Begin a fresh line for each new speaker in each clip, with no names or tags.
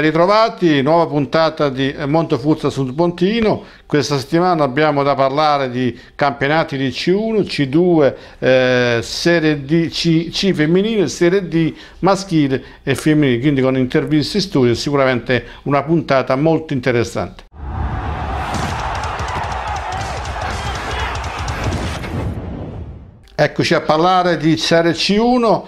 Ben ritrovati, nuova puntata di Montefuzza sul Pontino. Questa settimana abbiamo da parlare di campionati di C1, C2, eh, Serie D, C, C, femminile, Serie D maschile e femminile, quindi con interviste e studio, sicuramente una puntata molto interessante. Eccoci a parlare di Serie C1,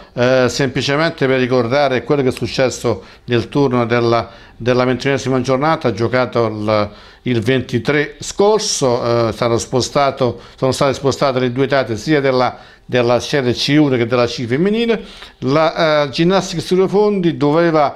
eh, semplicemente per ricordare quello che è successo nel turno della, della ventunesima giornata, giocato il, il 23 scorso, eh, sono state spostate le due date sia della, della Serie C1 che della C femminile. La eh, Ginnastica Studio Fondi doveva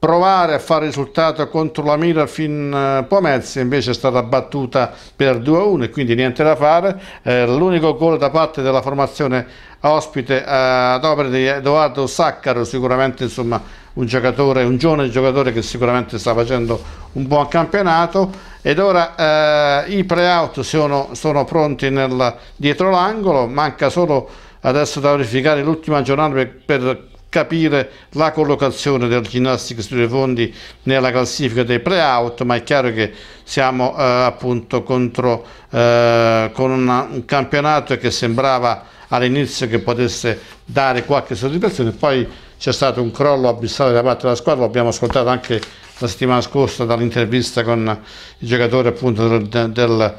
provare a fare risultato contro la Mira fin eh, Pomezia invece è stata battuta per 2-1 e quindi niente da fare eh, l'unico gol da parte della formazione ospite eh, ad opera di Edoardo Saccaro sicuramente insomma un giocatore un giovane giocatore che sicuramente sta facendo un buon campionato ed ora eh, i pre-out sono, sono, pronti nel, dietro l'angolo manca solo adesso da verificare l'ultima giornata per, per capire la collocazione del Ginnastica Studio Fondi nella classifica dei play out ma è chiaro che siamo eh, appunto contro eh, con una, un campionato che sembrava all'inizio che potesse dare qualche soddisfazione, poi c'è stato un crollo abissale da parte della squadra, l'abbiamo ascoltato anche la settimana scorsa dall'intervista con il giocatore appunto del, del,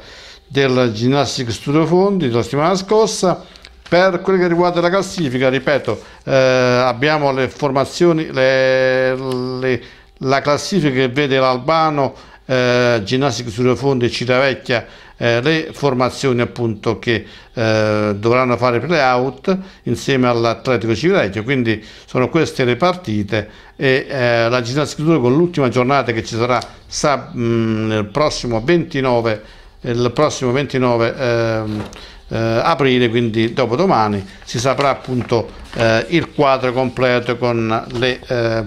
del Ginnastica Studio Fondi la settimana scorsa per quello che riguarda la classifica, ripeto, eh, abbiamo le formazioni, le, le, la classifica che vede l'Albano, eh, Ginnastica sulle Fonde, Citavecchia, eh, le formazioni appunto che eh, dovranno fare play-out insieme all'Atletico Civitavecchia, quindi sono queste le partite e eh, la Ginnastica sulle con l'ultima giornata che ci sarà sab- mh, mm, nel prossimo 29, il prossimo 29 eh, aprile, quindi dopodomani si saprà appunto eh, il quadro completo con le, eh,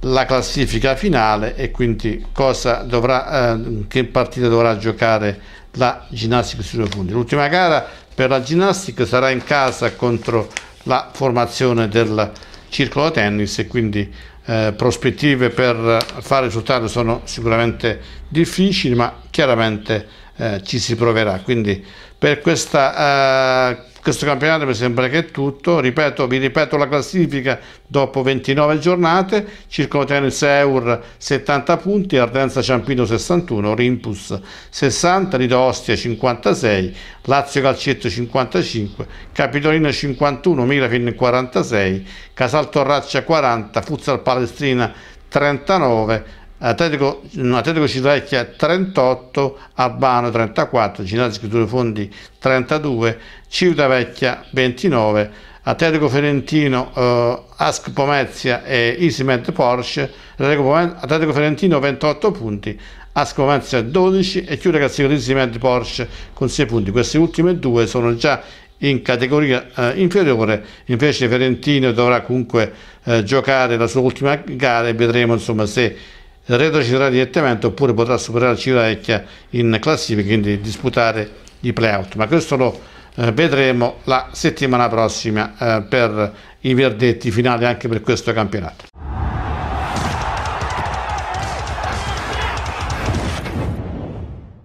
la classifica finale e quindi cosa dovrà, eh, che partita dovrà giocare la ginnastica sui due punti. L'ultima gara per la ginnastica sarà in casa contro la formazione del circolo tennis e quindi eh, prospettive per fare risultato sono sicuramente difficili ma chiaramente eh, ci si proverà quindi per questa, eh, questo campionato mi sembra che è tutto, ripeto, vi ripeto la classifica dopo 29 giornate, Circomotenis Eur 70 punti, Ardenza Ciampino 61, Rimpus 60, Lido Ostia 56, Lazio Calcetto 55, Capitolina 51, Milafin 46, Casal Torraccia 40, Futsal Palestrina 39, Atletico, Atletico Civitavecchia 38, Albano 34, Ginnasio Scritture Fondi 32, Civitavecchia 29, Atletico Ferentino, eh, Ask Pomezia e Isimet Porsche, Atletico, Atletico Ferentino 28 punti, Ask Pomezia 12 e chiude classifica di Isimet Porsche con 6 punti. Queste ultime due sono già in categoria eh, inferiore, invece Ferentino dovrà comunque eh, giocare la sua ultima gara e vedremo insomma se retrocederà direttamente oppure potrà superare Civitavecchia in classifica, quindi disputare i playout. Ma questo lo eh, vedremo la settimana prossima eh, per i verdetti finali anche per questo campionato.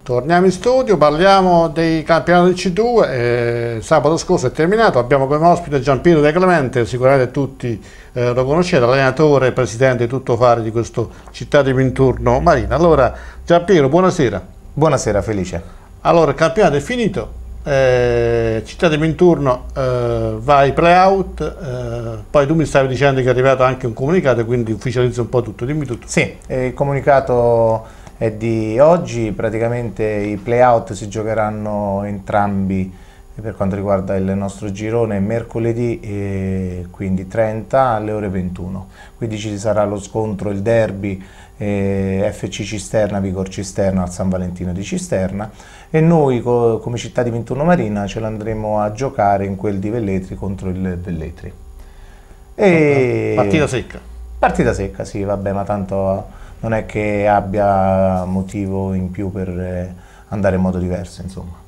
Torniamo in studio, parliamo dei campionati C2, eh, sabato scorso è terminato, abbiamo come ospite Giampiero De Clemente, sicuramente tutti eh, lo conoscete, allenatore, presidente di tutto fare di questo città di Vinturno Marina. Allora Giampiero, buonasera. Buonasera, felice. Allora, il campionato è finito, eh, città di Vinturno eh, va ai play-out, eh, poi tu mi stavi dicendo che è arrivato anche un comunicato, quindi ufficializza un po' tutto, dimmi tutto.
Sì, il comunicato è di oggi, praticamente i playout si giocheranno entrambi per quanto riguarda il nostro girone mercoledì eh, quindi 30 alle ore 21 quindi ci sarà lo scontro il derby eh, FC Cisterna Vigor Cisterna al San Valentino di Cisterna e noi co come città di 21 Marina ce l'andremo a giocare in quel di Velletri contro il Velletri
e... partita secca
partita secca sì vabbè ma tanto non è che abbia motivo in più per eh, andare in modo diverso, insomma.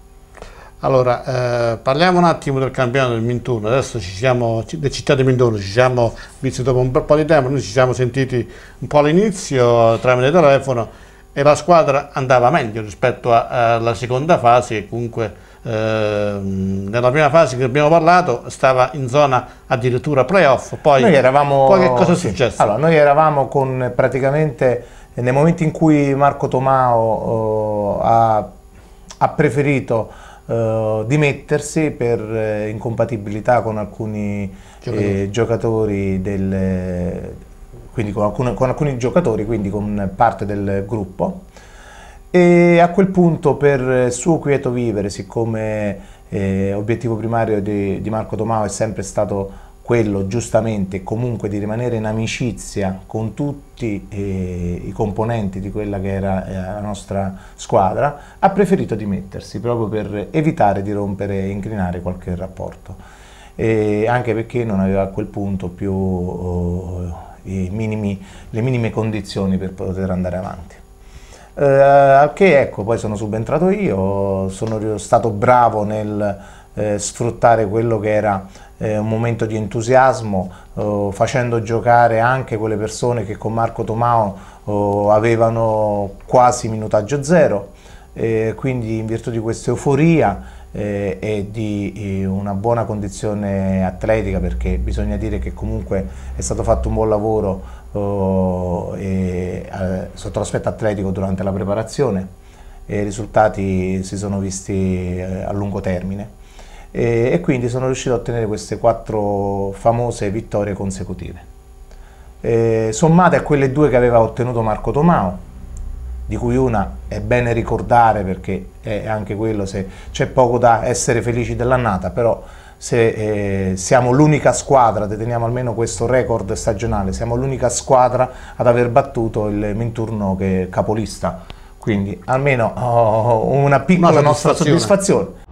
Allora, eh, parliamo un attimo del campionato del Minturno, adesso ci siamo, del città del Minturno, ci siamo visti dopo un po' di tempo, noi ci siamo sentiti un po' all'inizio tramite telefono e la squadra andava meglio rispetto alla seconda fase e comunque Ehm, nella prima fase che abbiamo parlato stava in zona addirittura playoff poi, noi eravamo, poi che cosa è successo? Sì. Allora, noi
eravamo con praticamente nel momento in cui Marco Tomao oh, ha, ha, preferito eh, dimettersi per eh, incompatibilità con alcuni giocatori, eh, giocatori del, quindi con, alcune, con alcuni giocatori quindi con parte del gruppo e a quel punto, per suo quieto vivere, siccome eh, obiettivo primario di, di Marco Tomao è sempre stato quello giustamente comunque di rimanere in amicizia con tutti eh, i componenti di quella che era eh, la nostra squadra, ha preferito dimettersi proprio per evitare di rompere e incrinare qualche rapporto, e anche perché non aveva a quel punto più oh, minimi, le minime condizioni per poter andare avanti eh, che ecco, poi sono subentrato io, sono stato bravo nel eh, sfruttare quello che era eh, un momento di entusiasmo, eh, facendo giocare anche quelle persone che con Marco Tomao eh, avevano quasi minutaggio zero, quindi in virtù di questa euforia eh, e di eh, una buona condizione atletica, perché bisogna dire che comunque è stato fatto un buon lavoro oh, e, eh, sotto l'aspetto atletico durante la preparazione e i risultati si sono visti eh, a lungo termine e, e, quindi sono riuscito a ottenere queste quattro famose vittorie consecutive. E, sommate a quelle due che aveva ottenuto Marco Tomao, di cui una è bene ricordare perché è anche quello se c'è poco da essere felici dell'annata, però se eh, siamo l'unica squadra, deteniamo almeno questo record stagionale, siamo l'unica squadra ad aver battuto il Menturno che è capolista, quindi almeno oh, una piccola no, nostra soddisfazione.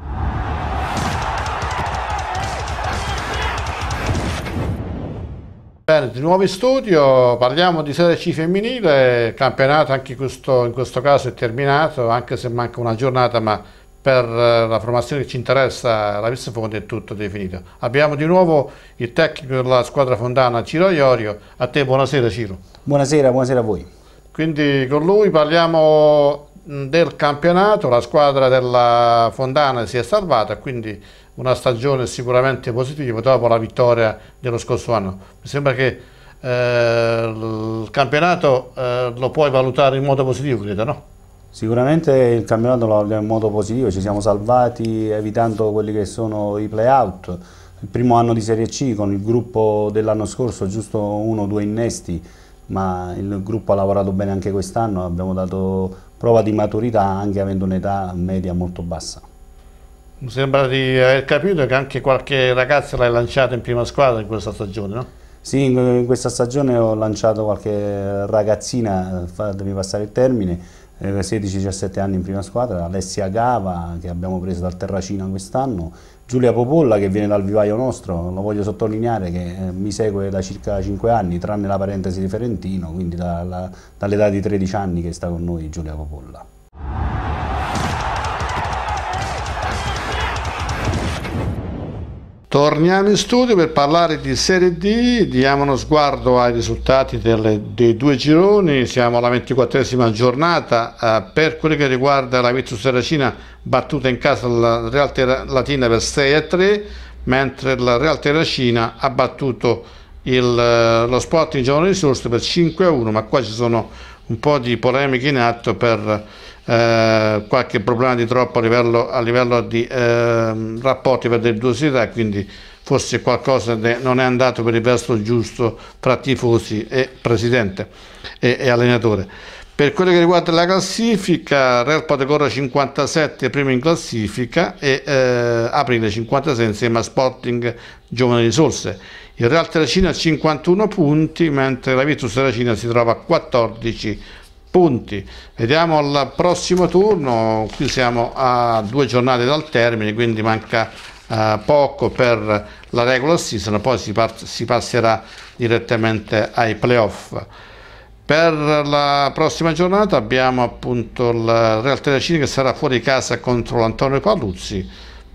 Bene, di nuovo in studio, parliamo di Serie C femminile, il campionato anche questo, in questo caso è terminato, anche se manca una giornata, ma per eh, la formazione che ci interessa, la Vista Fondi, è tutto definito. Abbiamo di nuovo il tecnico della squadra fondana Ciro Iorio. A te buonasera Ciro. Buonasera, buonasera a voi. Quindi con lui parliamo del campionato, la squadra della Fondana si è salvata, quindi una stagione sicuramente positiva dopo la vittoria dello scorso anno. Mi sembra che eh, il campionato eh, lo puoi valutare in modo positivo, credo, no? Sicuramente il campionato lo abbiamo in modo positivo, ci siamo salvati evitando quelli che sono i play-out. Il primo anno di Serie C con il gruppo dell'anno scorso, giusto uno o due innesti, ma il gruppo ha lavorato bene anche quest'anno, abbiamo dato prova di maturità anche avendo un'età media molto bassa. Mi sembra di aver capito che anche qualche ragazza l'hai lanciata in prima squadra in questa stagione, no? Sì, in questa stagione ho lanciato qualche ragazzina, fatemi passare il termine, 16-17 eh, anni in prima squadra, Alessia Gava che abbiamo preso dal Terracina quest'anno, Giulia Popolla che viene dal vivaio nostro, lo voglio sottolineare che eh, mi segue da circa 5 anni, tranne la parentesi di Ferentino, quindi da, la, dall'età di 13 anni che sta con noi Giulia Popolla. Torniamo in studio per parlare di Serie D, diamo uno sguardo ai risultati delle, dei due gironi, siamo alla ventiquattresima giornata, eh, per quello che riguarda la Virtus Terracina battuta in casa la Real Latina per 6 a 3, mentre la Real Terracina ha battuto il, eh, lo Sporting Giovanni Risorse per 5 a 1, ma qua ci sono un po' di polemiche in atto per eh, qualche problema di troppo a livello, a livello di eh, rapporti per le due società, quindi forse qualcosa non è andato per il verso giusto fra tifosi e presidente e, e allenatore. Per quello che riguarda la classifica, Real Patagora 57 primo in classifica e eh, Aprile 56 insieme a Sporting Giovane Risorse. Il Real Terracina 51 punti, mentre la Virtus Terracina si trova a 14 punti. Vediamo al prossimo turno, qui siamo a due giornate dal termine, quindi manca eh, poco per la regular season, poi si, si passerà direttamente ai playoff. Per la prossima giornata abbiamo appunto il Real Terracini che sarà fuori casa contro l'Antonio Paluzzi,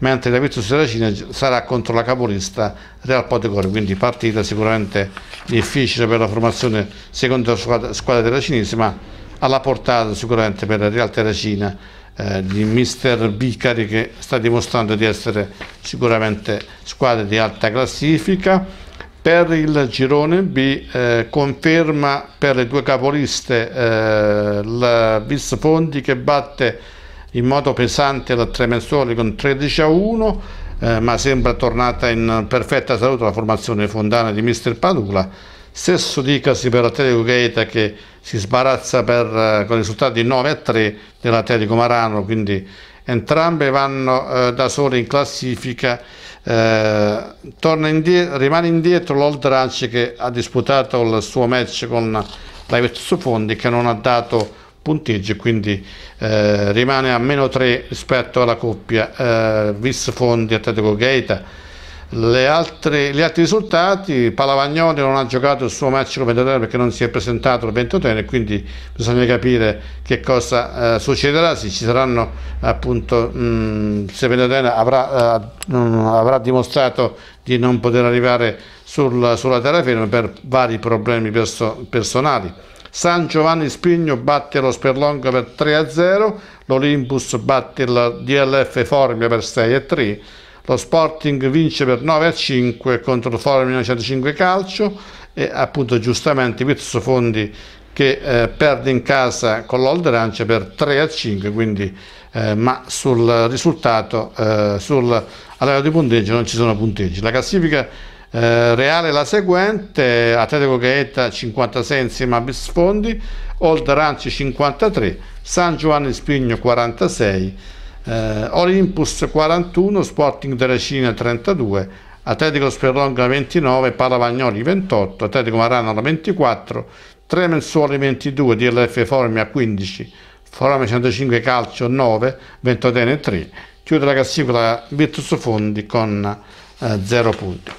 mentre la Virtus Terracini sarà contro la capolista Real Potecore, quindi partita sicuramente difficile per la formazione seconda squadra, squadra terracinese, ma alla portata sicuramente per la Real Terracina eh, di mister Bicari che sta dimostrando di essere sicuramente squadra di alta classifica per il girone B eh, conferma per le due capoliste eh, la Vis Fondi che batte in modo pesante la Tremensoli con 13 a 1 eh, ma sembra tornata in perfetta salute la formazione fondana di mister Padula stesso dicasi per Atletico Gaeta che si sbarazza per, eh, con risultati 9 a 3 dell'Atletico Marano, quindi entrambe vanno eh, da sole in classifica. Eh, indietro, rimane indietro l'Oldrace che ha disputato il suo match con la Virtus Fondi che non ha dato punteggio quindi eh, rimane a meno 3 rispetto alla coppia eh, Vis Fondi Atletico Gaeta altre, gli altri risultati, Palavagnoli non ha giocato il suo match come Ventotene perché non si è presentato il Ventotene, quindi bisogna capire che cosa eh, succederà, se ci saranno appunto, mh, se Ventotene avrà, eh, avrà, dimostrato di non poter arrivare sul, sulla terraferma per vari problemi perso personali. San Giovanni Spigno batte lo Sperlongo per 3-0, l'Olympus batte il DLF Formia per 6-3, lo Sporting vince per 9 a 5 contro il Foro 1905 Calcio e appunto giustamente Pizzo Fondi che eh, perde in casa con l'Old Ranch per 3 a 5 quindi eh, ma sul risultato eh, sull'area di punteggio non ci sono punteggi la classifica eh, reale è la seguente Atletico Gaeta 56 insieme a Bisfondi Old Ranch 53 San Giovanni Spigno 46 eh, Olympus 41, Sporting Terracina 32, Atletico Sperlonga 29, Paravagnoli 28, Atletico Marano 24, Tremensuoli 22, DLF Formia 15, Forame 105 Calcio 9, Ventotene 3, chiude la classifica Virtus Fondi con eh, 0 punti.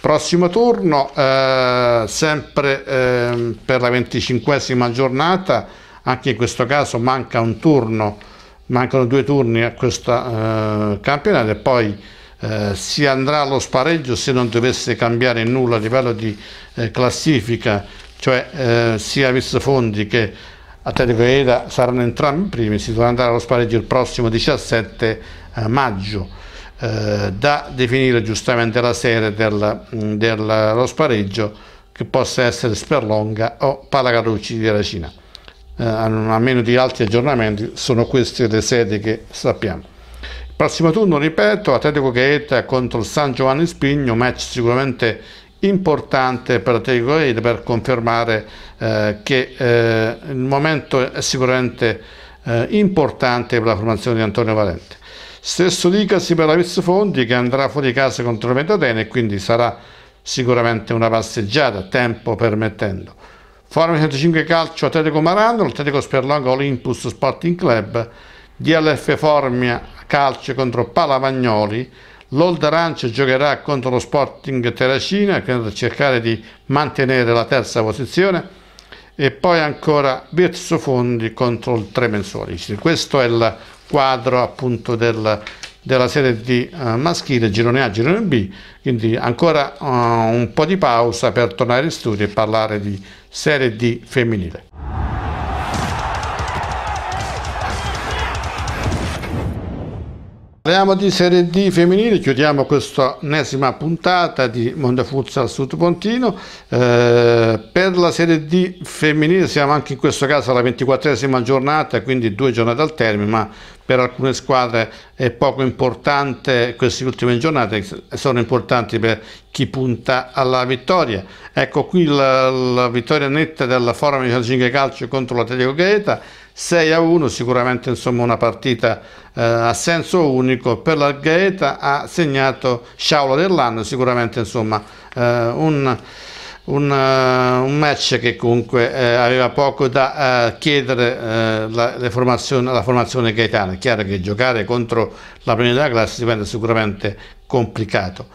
Prossimo turno, eh, sempre eh, per la venticinquesima giornata, anche in questo caso manca un turno mancano due turni a questo eh, campionato e poi eh, si andrà allo spareggio se non dovesse cambiare nulla a livello di eh, classifica, cioè eh, sia Vis Fondi che Atletico Eda saranno entrambi i primi, si dovrà andare allo spareggio il prossimo 17 eh, maggio. Eh, da definire giustamente la sede del, mm, dello spareggio che possa essere Sperlonga o Palagarucci di Racina eh, a meno di altri aggiornamenti, sono queste le sedi che sappiamo. Il prossimo turno, ripeto, Atletico Gaeta contro il San Giovanni Spigno, match sicuramente importante per Atletico Gaeta per confermare eh, che eh, il momento è sicuramente eh, importante per la formazione di Antonio Valente. Stesso dicasi per la Viz Fondi che andrà fuori casa contro il Metadene e quindi sarà sicuramente una passeggiata, tempo permettendo. Forum 105 Calcio Atletico Marano, Atletico Sperlongo Olympus Sporting Club, DLF Formia Calcio contro Palavagnoli, l'Old Ranch giocherà contro lo Sporting Terracina per cercare di mantenere la terza posizione e poi ancora Virtus Fondi contro il Tremensoli. Questo è il quadro appunto del della serie D uh, eh, maschile, girone A, girone B, quindi ancora uh, un po' di pausa per tornare in studio e parlare di serie D femminile. Parliamo di Serie D femminile, chiudiamo questa ennesima puntata di Monte Futsal Sud Pontino. Eh, per la Serie D femminile siamo anche in questo caso alla 24esima giornata, quindi due giornate al termine, ma per alcune squadre è poco importante queste ultime giornate, sono importanti per chi punta alla vittoria. Ecco qui la, la vittoria netta della Forum di Calcio contro l'Atletico Gaeta 6 a 1 sicuramente insomma una partita eh, a senso unico per la Gaeta ha segnato Sciaula dell'anno sicuramente insomma eh, un un, uh, un, match che comunque eh, aveva poco da uh, chiedere uh, eh, formazione, formazione gaetana. È chiaro che giocare contro la prima della classe diventa sicuramente complicato.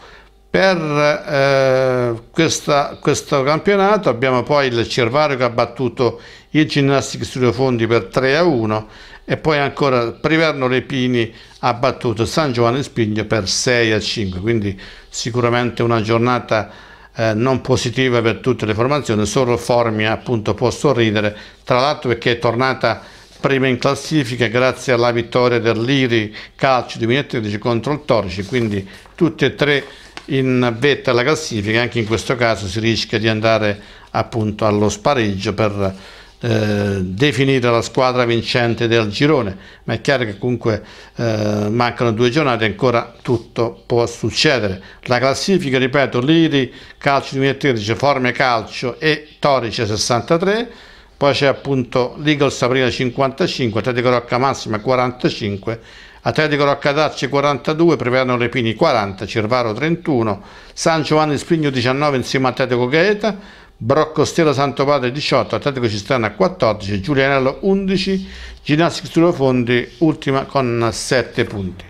Per questa, questo campionato abbiamo poi il Cervario che ha battuto il Ginnastica Studio Fondi per 3 a 1 e poi ancora Priverno Repini ha battuto San Giovanni Spigno per 6 a 5, quindi sicuramente una giornata eh, non positiva per tutte le formazioni, solo Formia appunto può sorridere, tra l'altro perché è tornata prima in classifica grazie alla vittoria dell'Iri Calcio 2013 contro il Torci, quindi tutte e tre in vetta alla classifica, anche in questo caso si rischia di andare appunto allo spareggio per eh, definita la squadra vincente del girone, ma è chiaro che comunque eh, mancano due giornate ancora tutto può succedere. La classifica, ripeto, Liri Calcio 2013, Forme Calcio e Torice 63, poi c'è appunto l'Eagles Aprina 55, Atletico Rocca Massima 45, Atletico Rocca Darci 42, Preveno Repini 40, Cervaro 31, San Giovanni Spigno 19 insieme a Atletico Gaeta, Broccostello Santo Padre 18, Atletico Cistrana 14, Giulianello 11, Ginnastica Fondi ultima con 7 punti.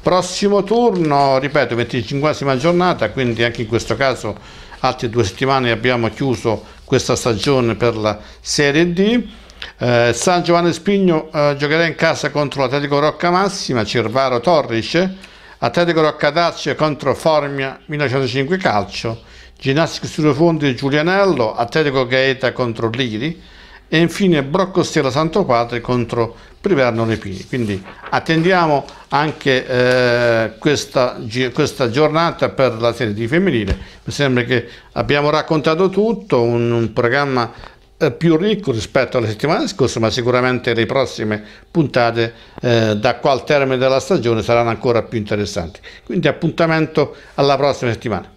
Prossimo turno, ripeto, 25 giornata, quindi anche in questo caso altre due settimane abbiamo chiuso questa stagione per la Serie D. Eh, San Giovanni Spigno eh, giocherà in casa contro l'Atletico Rocca Massima, Cervaro Torrice, Atletico Rocca Dacia contro Formia 1905 Calcio, Ginnastica Studio Fondi Giulianello, Atletico Gaeta contro Liri e infine Brocco Stella Santo Padre contro Priverno Lepini. Quindi attendiamo anche eh, questa, questa, giornata per la serie di femminile. Mi sembra che abbiamo raccontato tutto, un, un programma eh, più ricco rispetto alla settimana scorsa, ma sicuramente le prossime puntate eh, da qua al termine della stagione saranno ancora più interessanti. Quindi appuntamento alla prossima settimana.